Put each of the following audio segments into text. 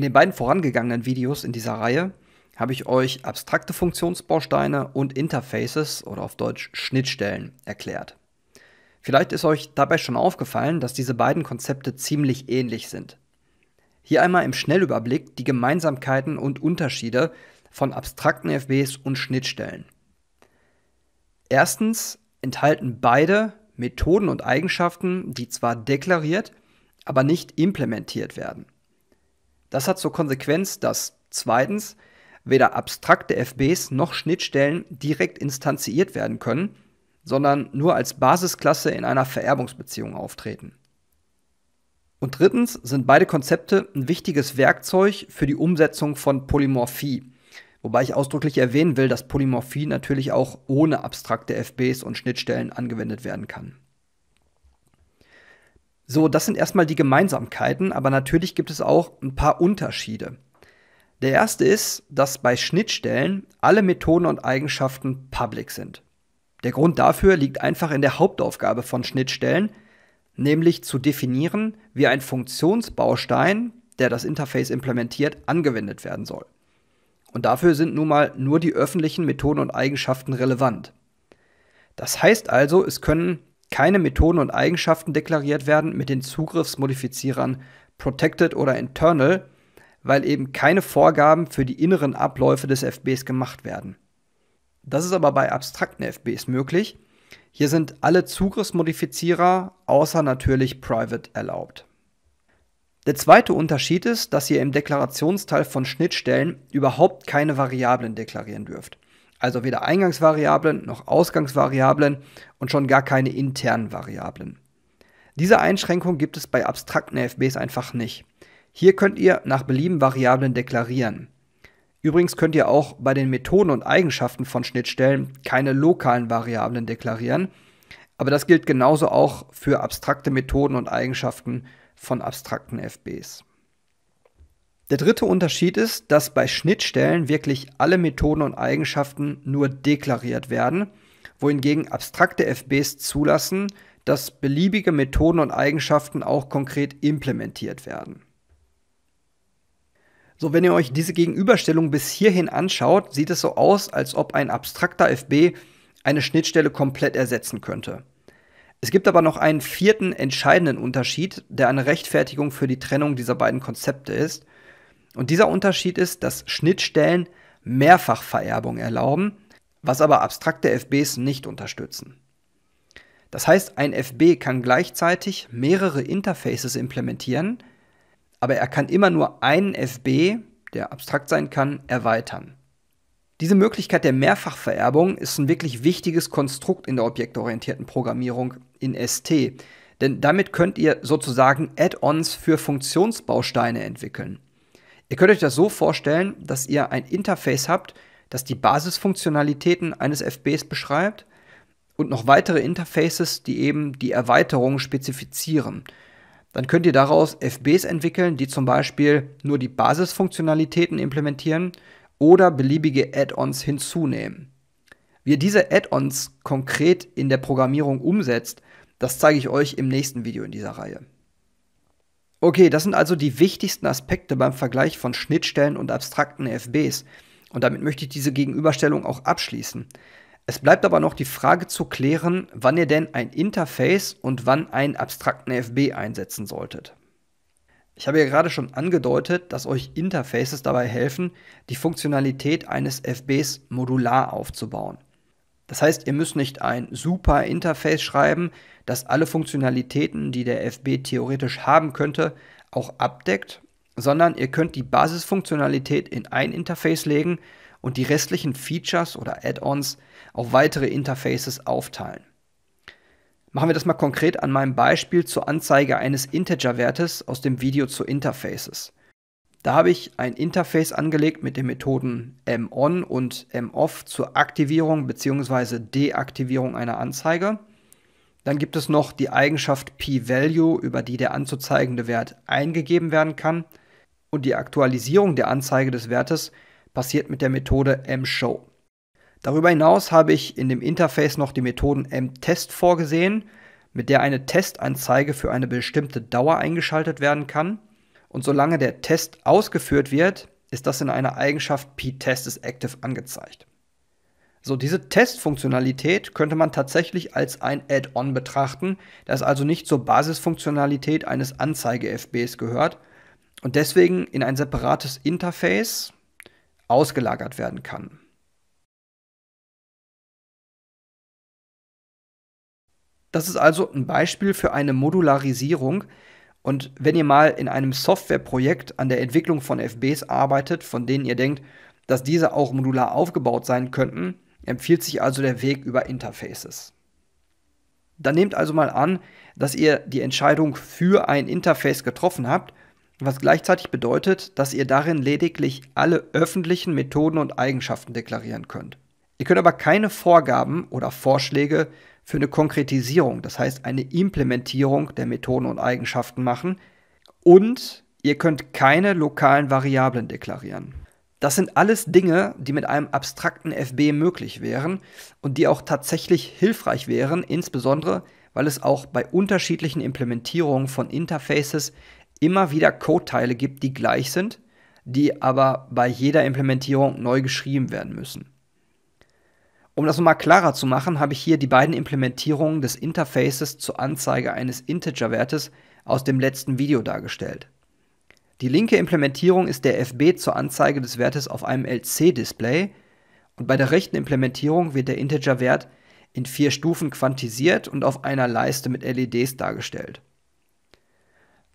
In den beiden vorangegangenen Videos in dieser Reihe habe ich euch abstrakte Funktionsbausteine und Interfaces oder auf Deutsch Schnittstellen erklärt. Vielleicht ist euch dabei schon aufgefallen, dass diese beiden Konzepte ziemlich ähnlich sind. Hier einmal im Schnellüberblick die Gemeinsamkeiten und Unterschiede von abstrakten FBs und Schnittstellen. Erstens enthalten beide Methoden und Eigenschaften, die zwar deklariert, aber nicht implementiert werden. Das hat zur Konsequenz, dass zweitens weder abstrakte FBs noch Schnittstellen direkt instanziert werden können, sondern nur als Basisklasse in einer Vererbungsbeziehung auftreten. Und drittens sind beide Konzepte ein wichtiges Werkzeug für die Umsetzung von Polymorphie, wobei ich ausdrücklich erwähnen will, dass Polymorphie natürlich auch ohne abstrakte FBs und Schnittstellen angewendet werden kann. So, das sind erstmal die Gemeinsamkeiten, aber natürlich gibt es auch ein paar Unterschiede. Der erste ist, dass bei Schnittstellen alle Methoden und Eigenschaften public sind. Der Grund dafür liegt einfach in der Hauptaufgabe von Schnittstellen, nämlich zu definieren, wie ein Funktionsbaustein, der das Interface implementiert, angewendet werden soll. Und dafür sind nun mal nur die öffentlichen Methoden und Eigenschaften relevant. Das heißt also, es können keine Methoden und Eigenschaften deklariert werden mit den Zugriffsmodifizierern Protected oder Internal, weil eben keine Vorgaben für die inneren Abläufe des FBs gemacht werden. Das ist aber bei abstrakten FBs möglich. Hier sind alle Zugriffsmodifizierer außer natürlich Private erlaubt. Der zweite Unterschied ist, dass ihr im Deklarationsteil von Schnittstellen überhaupt keine Variablen deklarieren dürft. Also weder Eingangsvariablen noch Ausgangsvariablen und schon gar keine internen Variablen. Diese Einschränkung gibt es bei abstrakten FBs einfach nicht. Hier könnt ihr nach Belieben Variablen deklarieren. Übrigens könnt ihr auch bei den Methoden und Eigenschaften von Schnittstellen keine lokalen Variablen deklarieren, aber das gilt genauso auch für abstrakte Methoden und Eigenschaften von abstrakten FBs. Der dritte Unterschied ist, dass bei Schnittstellen wirklich alle Methoden und Eigenschaften nur deklariert werden, wohingegen abstrakte FBs zulassen, dass beliebige Methoden und Eigenschaften auch konkret implementiert werden. So, wenn ihr euch diese Gegenüberstellung bis hierhin anschaut, sieht es so aus, als ob ein abstrakter FB eine Schnittstelle komplett ersetzen könnte. Es gibt aber noch einen vierten entscheidenden Unterschied, der eine Rechtfertigung für die Trennung dieser beiden Konzepte ist, und dieser Unterschied ist, dass Schnittstellen Mehrfachvererbung erlauben, was aber abstrakte FBs nicht unterstützen. Das heißt, ein FB kann gleichzeitig mehrere Interfaces implementieren, aber er kann immer nur einen FB, der abstrakt sein kann, erweitern. Diese Möglichkeit der Mehrfachvererbung ist ein wirklich wichtiges Konstrukt in der objektorientierten Programmierung in ST, denn damit könnt ihr sozusagen Add-ons für Funktionsbausteine entwickeln. Ihr könnt euch das so vorstellen, dass ihr ein Interface habt, das die Basisfunktionalitäten eines FBs beschreibt und noch weitere Interfaces, die eben die Erweiterungen spezifizieren. Dann könnt ihr daraus FBs entwickeln, die zum Beispiel nur die Basisfunktionalitäten implementieren oder beliebige Add-ons hinzunehmen. Wie ihr diese Add-ons konkret in der Programmierung umsetzt, das zeige ich euch im nächsten Video in dieser Reihe. Okay, das sind also die wichtigsten Aspekte beim Vergleich von Schnittstellen und abstrakten FBs. Und damit möchte ich diese Gegenüberstellung auch abschließen. Es bleibt aber noch die Frage zu klären, wann ihr denn ein Interface und wann einen abstrakten FB einsetzen solltet. Ich habe ja gerade schon angedeutet, dass euch Interfaces dabei helfen, die Funktionalität eines FBs modular aufzubauen. Das heißt, ihr müsst nicht ein super Interface schreiben, das alle Funktionalitäten, die der FB theoretisch haben könnte, auch abdeckt, sondern ihr könnt die Basisfunktionalität in ein Interface legen und die restlichen Features oder Add-ons auf weitere Interfaces aufteilen. Machen wir das mal konkret an meinem Beispiel zur Anzeige eines Integer-Wertes aus dem Video zu Interfaces. Da habe ich ein Interface angelegt mit den Methoden MON und MOFF zur Aktivierung bzw. Deaktivierung einer Anzeige. Dann gibt es noch die Eigenschaft p-value, über die der anzuzeigende Wert eingegeben werden kann. Und die Aktualisierung der Anzeige des Wertes passiert mit der Methode MShow. Darüber hinaus habe ich in dem Interface noch die Methoden MTest vorgesehen, mit der eine Testanzeige für eine bestimmte Dauer eingeschaltet werden kann. Und solange der Test ausgeführt wird, ist das in einer Eigenschaft p-Test is active angezeigt. So, diese Testfunktionalität könnte man tatsächlich als ein Add-on betrachten, das also nicht zur Basisfunktionalität eines Anzeige-FBs gehört und deswegen in ein separates Interface ausgelagert werden kann. Das ist also ein Beispiel für eine Modularisierung, und wenn ihr mal in einem Softwareprojekt an der Entwicklung von FBs arbeitet, von denen ihr denkt, dass diese auch modular aufgebaut sein könnten, empfiehlt sich also der Weg über Interfaces. Dann nehmt also mal an, dass ihr die Entscheidung für ein Interface getroffen habt, was gleichzeitig bedeutet, dass ihr darin lediglich alle öffentlichen Methoden und Eigenschaften deklarieren könnt. Ihr könnt aber keine Vorgaben oder Vorschläge für eine Konkretisierung, das heißt eine Implementierung der Methoden und Eigenschaften machen. Und ihr könnt keine lokalen Variablen deklarieren. Das sind alles Dinge, die mit einem abstrakten FB möglich wären und die auch tatsächlich hilfreich wären, insbesondere weil es auch bei unterschiedlichen Implementierungen von Interfaces immer wieder Code-Teile gibt, die gleich sind, die aber bei jeder Implementierung neu geschrieben werden müssen. Um das nochmal klarer zu machen, habe ich hier die beiden Implementierungen des Interfaces zur Anzeige eines Integer-Wertes aus dem letzten Video dargestellt. Die linke Implementierung ist der FB zur Anzeige des Wertes auf einem LC-Display und bei der rechten Implementierung wird der Integer-Wert in vier Stufen quantisiert und auf einer Leiste mit LEDs dargestellt.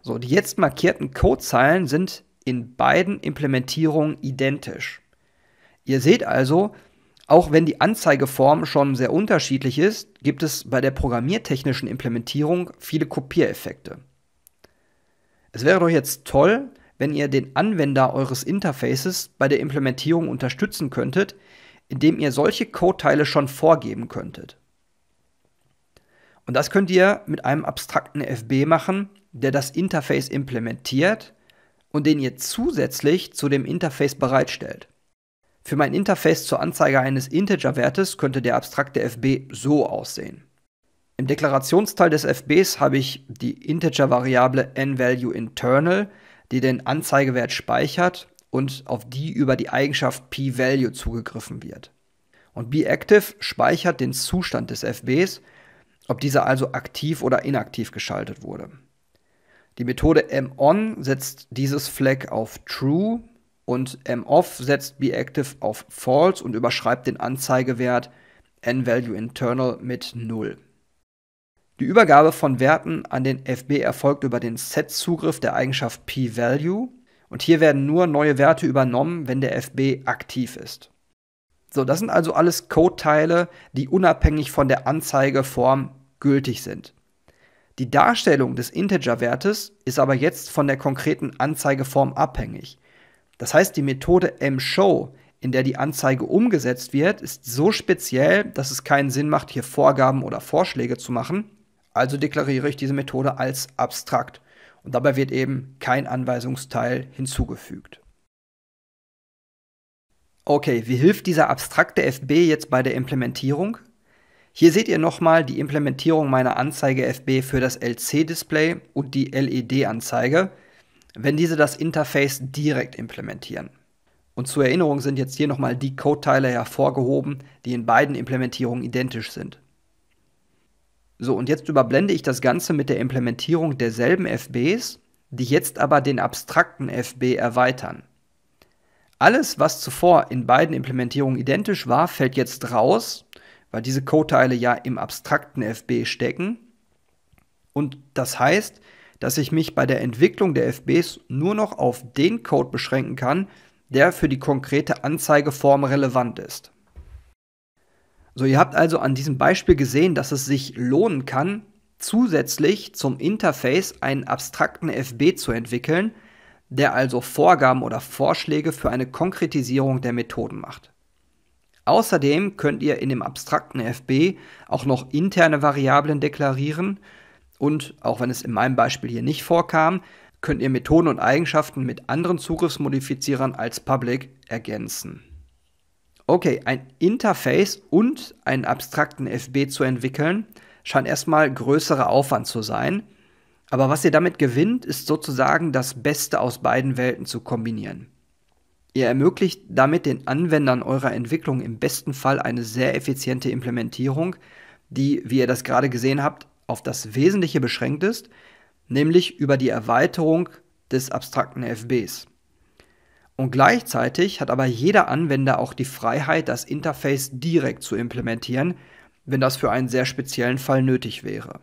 So, die jetzt markierten Codezeilen sind in beiden Implementierungen identisch. Ihr seht also, auch wenn die Anzeigeform schon sehr unterschiedlich ist, gibt es bei der programmiertechnischen Implementierung viele Kopiereffekte. Es wäre doch jetzt toll, wenn ihr den Anwender eures Interfaces bei der Implementierung unterstützen könntet, indem ihr solche Codeteile schon vorgeben könntet. Und das könnt ihr mit einem abstrakten FB machen, der das Interface implementiert und den ihr zusätzlich zu dem Interface bereitstellt. Für mein Interface zur Anzeige eines Integer-Wertes könnte der abstrakte FB so aussehen. Im Deklarationsteil des FBs habe ich die Integer-Variable nValueInternal, die den Anzeigewert speichert und auf die über die Eigenschaft pValue zugegriffen wird. Und bActive speichert den Zustand des FBs, ob dieser also aktiv oder inaktiv geschaltet wurde. Die Methode mon setzt dieses Flag auf true und moff ähm, setzt beActive auf false und überschreibt den Anzeigewert nValueInternal mit 0. Die Übergabe von Werten an den FB erfolgt über den Set-Zugriff der Eigenschaft pValue und hier werden nur neue Werte übernommen, wenn der FB aktiv ist. So, das sind also alles Code-Teile, die unabhängig von der Anzeigeform gültig sind. Die Darstellung des Integer-Wertes ist aber jetzt von der konkreten Anzeigeform abhängig. Das heißt, die Methode M-Show, in der die Anzeige umgesetzt wird, ist so speziell, dass es keinen Sinn macht, hier Vorgaben oder Vorschläge zu machen. Also deklariere ich diese Methode als abstrakt und dabei wird eben kein Anweisungsteil hinzugefügt. Okay, wie hilft dieser abstrakte FB jetzt bei der Implementierung? Hier seht ihr nochmal die Implementierung meiner Anzeige FB für das LC-Display und die LED-Anzeige, wenn diese das Interface direkt implementieren. Und zur Erinnerung sind jetzt hier nochmal die Code-Teile hervorgehoben, die in beiden Implementierungen identisch sind. So, und jetzt überblende ich das Ganze mit der Implementierung derselben FBs, die jetzt aber den abstrakten FB erweitern. Alles, was zuvor in beiden Implementierungen identisch war, fällt jetzt raus, weil diese Code-Teile ja im abstrakten FB stecken. Und das heißt, dass ich mich bei der Entwicklung der FBs nur noch auf den Code beschränken kann, der für die konkrete Anzeigeform relevant ist. So, ihr habt also an diesem Beispiel gesehen, dass es sich lohnen kann, zusätzlich zum Interface einen abstrakten FB zu entwickeln, der also Vorgaben oder Vorschläge für eine Konkretisierung der Methoden macht. Außerdem könnt ihr in dem abstrakten FB auch noch interne Variablen deklarieren und auch wenn es in meinem Beispiel hier nicht vorkam, könnt ihr Methoden und Eigenschaften mit anderen Zugriffsmodifizierern als Public ergänzen. Okay, ein Interface und einen abstrakten FB zu entwickeln, scheint erstmal größerer Aufwand zu sein. Aber was ihr damit gewinnt, ist sozusagen das Beste aus beiden Welten zu kombinieren. Ihr ermöglicht damit den Anwendern eurer Entwicklung im besten Fall eine sehr effiziente Implementierung, die, wie ihr das gerade gesehen habt, auf das Wesentliche beschränkt ist, nämlich über die Erweiterung des abstrakten FBs. Und gleichzeitig hat aber jeder Anwender auch die Freiheit, das Interface direkt zu implementieren, wenn das für einen sehr speziellen Fall nötig wäre.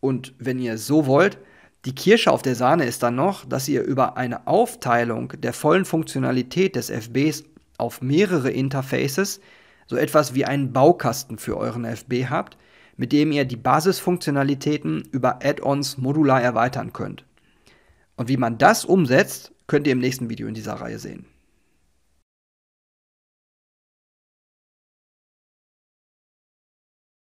Und wenn ihr so wollt, die Kirsche auf der Sahne ist dann noch, dass ihr über eine Aufteilung der vollen Funktionalität des FBs auf mehrere Interfaces so etwas wie einen Baukasten für euren FB habt, mit dem ihr die Basisfunktionalitäten über Add-ons modular erweitern könnt. Und wie man das umsetzt, könnt ihr im nächsten Video in dieser Reihe sehen.